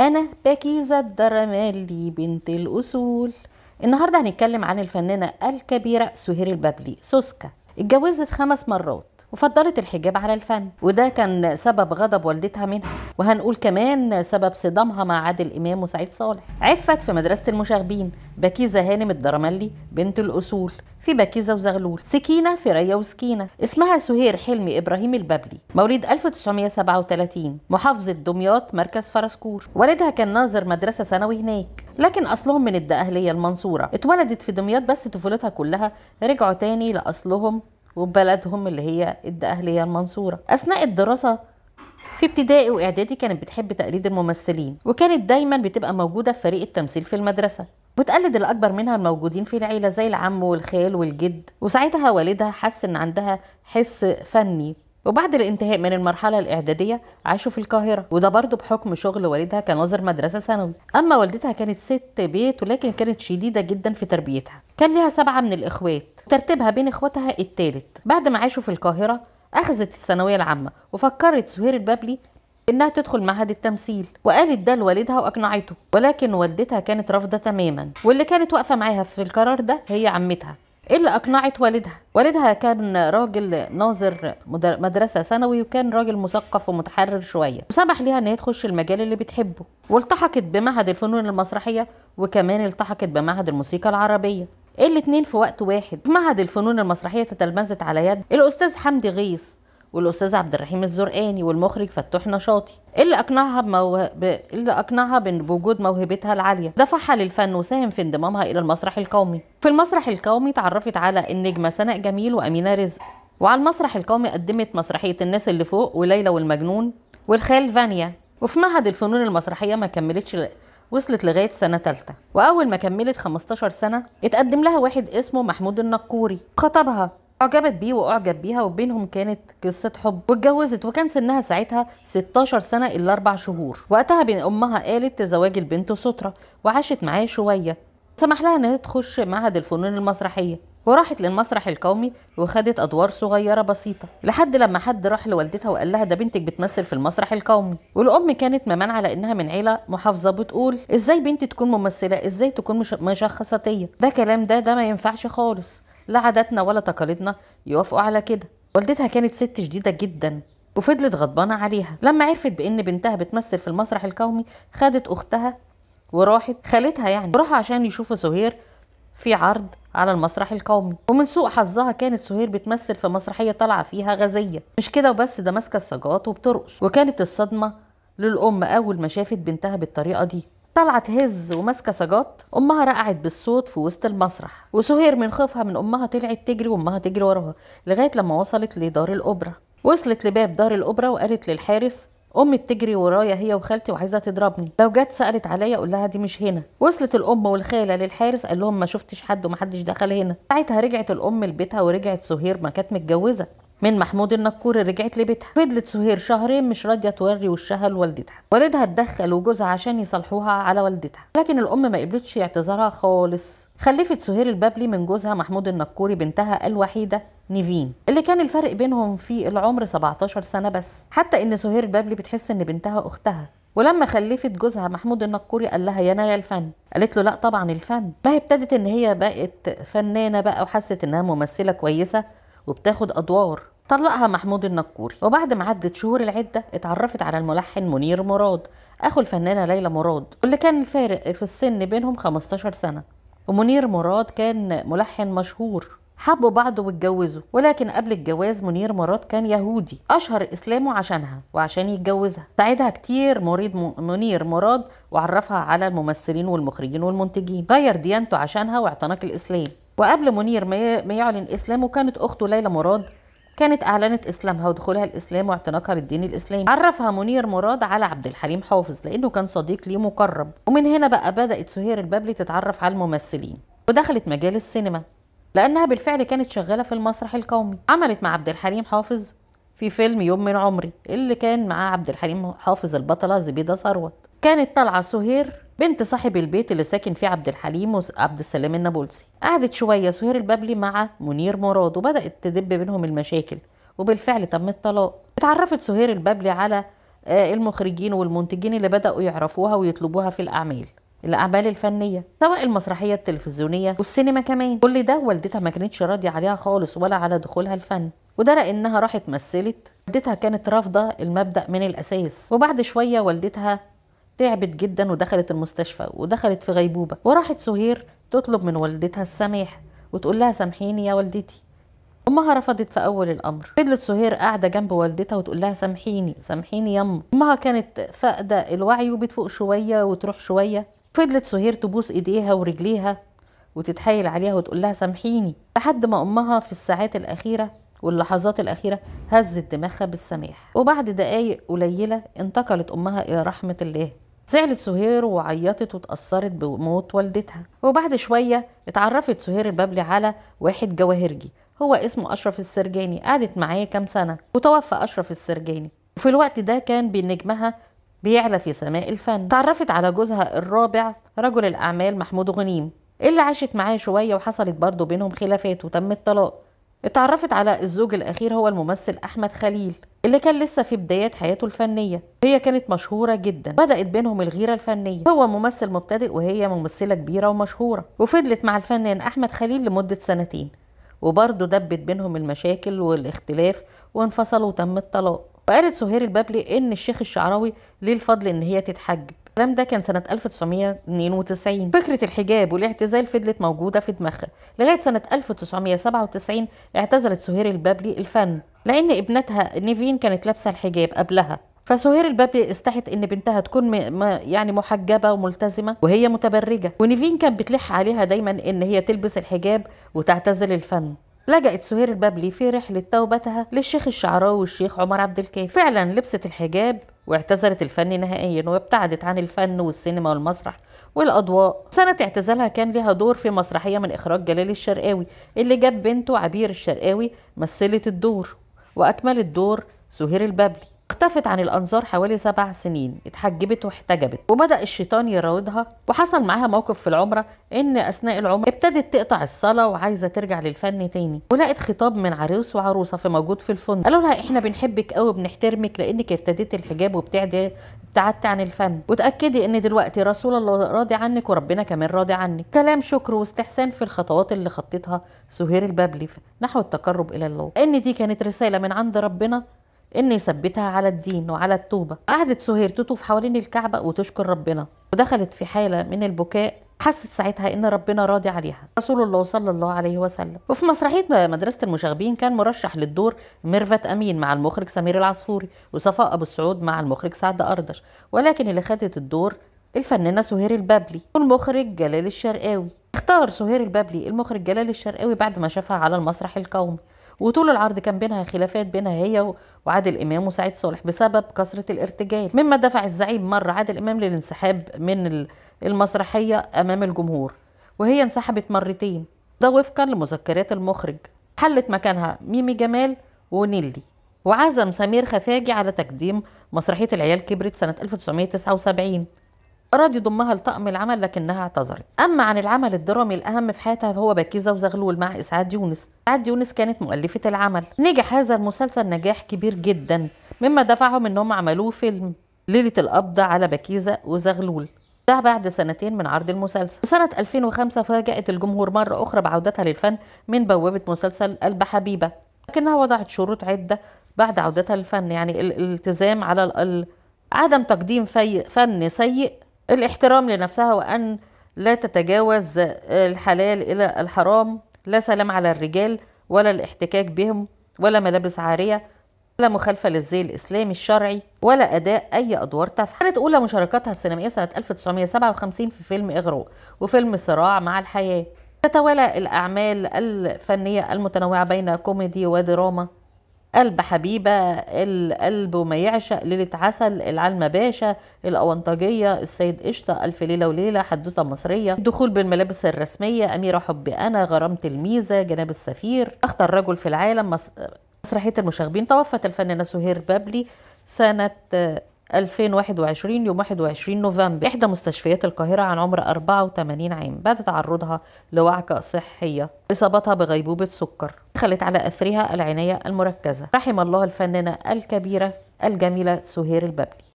أنا باكيزه الدرمالي بنت الأصول النهاردة هنتكلم عن الفنانة الكبيرة سهير البابلي سوسكا اتجوزت خمس مرات وفضلت الحجاب على الفن وده كان سبب غضب والدتها منها وهنقول كمان سبب صدامها مع عادل امام وسعيد صالح عفت في مدرسه المشاغبين بكيزه هانم الدرملي بنت الاصول في بكيزه وزغلول سكينه في ريا وسكينه اسمها سهير حلمي ابراهيم البابلي مواليد 1937 محافظه دمياط مركز فرسكور والدها كان ناظر مدرسه ثانوي هناك لكن اصلهم من الدقهليه المنصوره اتولدت في دمياط بس طفولتها كلها رجعوا تاني لاصلهم وبلدهم اللي هي الدقهلية المنصورة أثناء الدراسة في ابتدائي واعدادي كانت بتحب تقليد الممثلين وكانت دايما بتبقى موجوده في فريق التمثيل في المدرسه بتقلد الاكبر منها الموجودين في العيله زي العم والخال والجد وساعتها والدها حس ان عندها حس فني وبعد الانتهاء من المرحلة الإعدادية عاشوا في القاهرة وده برضه بحكم شغل والدها كناظر مدرسة ثانوي أما والدتها كانت ست بيت ولكن كانت شديدة جدا في تربيتها كان ليها سبعة من الإخوات ترتيبها بين إخواتها التالت بعد ما عاشوا في القاهرة أخذت الثانوية العامة وفكرت سهير البابلي إنها تدخل معهد التمثيل وقالت ده لوالدها وأقنعته ولكن والدتها كانت رافضة تماما واللي كانت واقفة معاها في القرار ده هي عمتها اللي أقنعت والدها والدها كان راجل ناظر مدرسة ثانوي وكان راجل مثقف ومتحرر شوية وسمح ليها إن هي تخش المجال اللي بتحبه والتحقت بمعهد الفنون المسرحية وكمان التحقت بمعهد الموسيقى العربية الاتنين في وقت واحد في معهد الفنون المسرحية تتلمذت على يد الأستاذ حمدي غيث والاستاذ عبد الرحيم الزرقاني والمخرج فتوح نشاطي اللي اقنعها بمو... ب... اللي اقنعها بوجود موهبتها العاليه دفعها للفن وساهم في انضمامها الى المسرح القومي في المسرح القومي تعرفت على النجمه سناء جميل وامينه رزق وعلى المسرح القومي قدمت مسرحيه الناس اللي فوق وليلى والمجنون والخال فانيا وفي معهد الفنون المسرحيه ما كملتش ل... وصلت لغايه سنه ثالثه واول ما كملت 15 سنه اتقدم لها واحد اسمه محمود النقوري خطبها اعجبت بيه واعجب بيها وبينهم كانت قصه حب واتجوزت وكان سنها ساعتها 16 سنه الا اربع شهور وقتها بين امها قالت زواج البنت ستره وعاشت معاه شويه سمح لها انها تخش معهد الفنون المسرحيه وراحت للمسرح القومي وخدت ادوار صغيره بسيطه لحد لما حد راح لوالدتها وقال لها ده بنتك بتمثل في المسرح القومي والام كانت ممانعه لانها من عيله محافظه بتقول ازاي بنتي تكون ممثله ازاي تكون مشخصاتيه ده كلام ده ده ما ينفعش خالص لا عاداتنا ولا تقاليدنا يوافقوا على كده والدتها كانت ست شديدة جدا وفضلت غضبانة عليها لما عرفت بإن بنتها بتمثل في المسرح القومي خدت أختها وراحت خالتها يعني وراحوا عشان يشوفوا سهير في عرض على المسرح القومي ومن سوء حظها كانت سهير بتمثل في مسرحية طالعة فيها غازية مش كده وبس ده ماسكة السجاط وبترقص وكانت الصدمة للأم أول ما شافت بنتها بالطريقة دي طالعه تهز وماسكه سجاط امها رقعت بالصوت في وسط المسرح وسهير من خوفها من امها طلعت تجري وامها تجري وراها لغايه لما وصلت لدار الاوبرا وصلت لباب دار الاوبرا وقالت للحارس امي بتجري ورايا هي وخالتي وعايزه تضربني لو جت سالت عليا اقول لها دي مش هنا وصلت الام والخاله للحارس قال لهم ما شفتش حد ومحدش دخل هنا ساعتها رجعت الام لبيتها ورجعت سهير ما كانت متجوزه من محمود النكور رجعت لبيتها فضلت سهير شهرين مش راضيه توري وشها لوالدتها والدها اتدخل وجوزها عشان يصالحوها على والدتها لكن الام ما قبلتش اعتذارها خالص خلفت سهير البابلي من جوزها محمود النكوري بنتها الوحيده نيفين اللي كان الفرق بينهم في العمر 17 سنه بس حتى ان سهير البابلي بتحس ان بنتها اختها ولما خلفت جوزها محمود النكوري قال لها يا نايا الفن قالت له لا طبعا الفن ما هي ابتدت ان هي بقت فنانه بقى وحست انها ممثله كويسه وبتاخد ادوار طلقها محمود النكوري وبعد ما عدت شهور العدة اتعرفت على الملحن منير مراد أخو الفنانة ليلى مراد واللي كان الفارق في السن بينهم 15 سنة ومنير مراد كان ملحن مشهور حبوا بعض واتجوزوا ولكن قبل الجواز منير مراد كان يهودي أشهر إسلامه عشانها وعشان يتجوزها ساعدها كتير مريد منير مراد وعرفها على الممثلين والمخرجين والمنتجين غير ديانته عشانها واعتنق الإسلام وقبل منير ما يعلن إسلامه كانت أخته ليلى مراد كانت أعلنت إسلامها ودخولها الإسلام واعتناقها للدين الإسلامي عرفها منير مراد على عبد الحليم حافظ لأنه كان صديق ليه مقرب ومن هنا بقى بدأت سهير البابلي تتعرف على الممثلين ودخلت مجال السينما لأنها بالفعل كانت شغالة في المسرح القومي عملت مع عبد الحليم حافظ في فيلم يوم من عمري اللي كان مع عبد الحليم حافظ البطلة زبيدة ثروت كانت طالعة سهير بنت صاحب البيت اللي ساكن فيه عبد الحليم وعبد السلام النابلسي قعدت شويه سهير البابلي مع منير مراد وبدات تدب بينهم المشاكل وبالفعل تم الطلاق اتعرفت سهير البابلي على آه، المخرجين والمنتجين اللي بداوا يعرفوها ويطلبوها في الاعمال الاعمال الفنيه سواء المسرحيه التلفزيونيه والسينما كمان كل ده والدتها ما كانتش راضيه عليها خالص ولا على دخولها الفن وده لانها راحت مثلت والدتها كانت رافضه المبدا من الاساس وبعد شويه والدتها تعبت جدا ودخلت المستشفى ودخلت في غيبوبة وراحت سهير تطلب من والدتها السماح وتقول لها سامحيني يا والدتي امها رفضت في اول الامر فضلت سهير قاعده جنب والدتها وتقول لها سامحيني سامحيني يما امها كانت فاقده الوعي وبتفوق شويه وتروح شويه فضلت سهير تبوس ايديها ورجليها وتتحايل عليها وتقول لها سامحيني لحد ما امها في الساعات الاخيره واللحظات الأخيرة هزت دماغها بالسماح وبعد دقايق قليلة انتقلت أمها إلى رحمة الله زعلت سهير وعيطت وتأثرت بموت والدتها وبعد شوية اتعرفت سهير البابلي على واحد جواهرجي هو اسمه أشرف السرجاني قعدت معاه كام سنة وتوفى أشرف السرجاني وفي الوقت ده كان بنجمها بيعلى في سماء الفن تعرفت على جوزها الرابع رجل الأعمال محمود غنيم اللي عاشت معاه شوية وحصلت برضه بينهم خلافات وتم الطلاق اتعرفت على الزوج الأخير هو الممثل أحمد خليل اللي كان لسه في بدايات حياته الفنية هي كانت مشهورة جدا بدأت بينهم الغيرة الفنية هو ممثل مبتدئ وهي ممثلة كبيرة ومشهورة وفضلت مع الفنان أحمد خليل لمدة سنتين وبرضه دبت بينهم المشاكل والاختلاف وانفصلوا وتم الطلاق وقالت سهير البابلي ان الشيخ الشعراوي ليه الفضل ان هي تتحجب الكلام ده كان سنة 1992 فكرة الحجاب والاعتزال فضلت موجودة في دماغها لغاية سنة 1997 اعتزلت سهير البابلي الفن لأن ابنتها نيفين كانت لابسة الحجاب قبلها فسهير البابلي استحت ان بنتها تكون م... م... يعني محجبه وملتزمه وهي متبرجه ونيفين كان بتلح عليها دايما ان هي تلبس الحجاب وتعتزل الفن لجأت سهير البابلي في رحلة توبتها للشيخ الشعراوي والشيخ عمر عبد الكافي فعلا لبست الحجاب واعتزلت الفن نهائيا وابتعدت عن الفن والسينما والمسرح والأضواء سنة اعتزالها كان لها دور في مسرحية من إخراج جلال الشرقاوي اللي جاب بنته عبير الشرقاوي مثلت الدور وأكملت دور سهير البابلي اختفت عن الأنظار حوالي سبع سنين اتحجبت واحتجبت وبدأ الشيطان يراودها وحصل معاها موقف في العمرة إن أثناء العمرة ابتدت تقطع الصلاة وعايزة ترجع للفن تاني ولقت خطاب من عروس وعروسة في موجود في الفندق قالوا لها إحنا بنحبك قوي وبنحترمك لأنك ارتديت الحجاب وبتعدي ابتعدت عن الفن وتأكدي إن دلوقتي رسول الله راضي عنك وربنا كمان راضي عنك كلام شكر واستحسان في الخطوات اللي خطتها سهير البابلي نحو التقرب إلى الله إن دي كانت رسالة من عند ربنا ان يثبتها على الدين وعلى التوبه قعدت سهير تطوف حوالين الكعبه وتشكر ربنا ودخلت في حاله من البكاء حست ساعتها ان ربنا راضي عليها رسول الله صلى الله عليه وسلم وفي مسرحيه مدرسه المشاغبين كان مرشح للدور ميرفت امين مع المخرج سمير العصفوري وصفاء ابو السعود مع المخرج سعد اردش ولكن اللي خدت الدور الفنانه سهير البابلي والمخرج جلال الشرقاوي اختار سهير البابلي المخرج جلال الشرقاوي بعد ما شافها على المسرح القومي وطول العرض كان بينها خلافات بينها هي وعادل امام وسعيد صالح بسبب كثره الارتجال مما دفع الزعيم مره عادل امام للانسحاب من المسرحيه امام الجمهور وهي انسحبت مرتين ده وفقا لمذكرات المخرج حلت مكانها ميمي جمال ونيلي وعزم سمير خفاجي على تقديم مسرحية العيال كبرت سنة 1979 راضي يضمها لطقم العمل لكنها اعتذرت أما عن العمل الدرامي الأهم في حياتها فهو بكيزة وزغلول مع إسعاد يونس إسعاد يونس كانت مؤلفة العمل نجح هذا المسلسل نجاح كبير جدا مما دفعهم أنهم عملوه فيلم ليلة القبض على بكيزة وزغلول ده بعد سنتين من عرض المسلسل وسنة 2005 فاجأت الجمهور مرة أخرى بعودتها للفن من بوابة مسلسل قلب حبيبة لكنها وضعت شروط عدة بعد عودتها للفن يعني الالتزام على عدم تقديم فن سيء الاحترام لنفسها وأن لا تتجاوز الحلال إلى الحرام لا سلام على الرجال ولا الاحتكاك بهم ولا ملابس عارية ولا مخالفة للزي الإسلامي الشرعي ولا أداء أي أدوار تافهة كانت أولى مشاركاتها السينمائية سنة 1957 في فيلم اغراء وفيلم صراع مع الحياة تتوالى الأعمال الفنية المتنوعة بين كوميدي ودراما قلب حبيبة القلب وما يعشق ليلة عسل العلمة باشا الأونطاجية السيد قشطة ألف ليلة وليلة حدوتة مصرية الدخول بالملابس الرسمية أميرة حبي أنا غرامة الميزة جناب السفير أخطر رجل في العالم مسرحية المشاغبين توفت الفنانة سهير بابلي سنة 2021 يوم 21 نوفمبر إحدى مستشفيات القاهرة عن عمر 84 عام بعد تعرضها لوعكة صحية إصابتها بغيبوبة سكر دخلت على أثرها العناية المركزة رحم الله الفنانة الكبيرة الجميلة سهير البابلي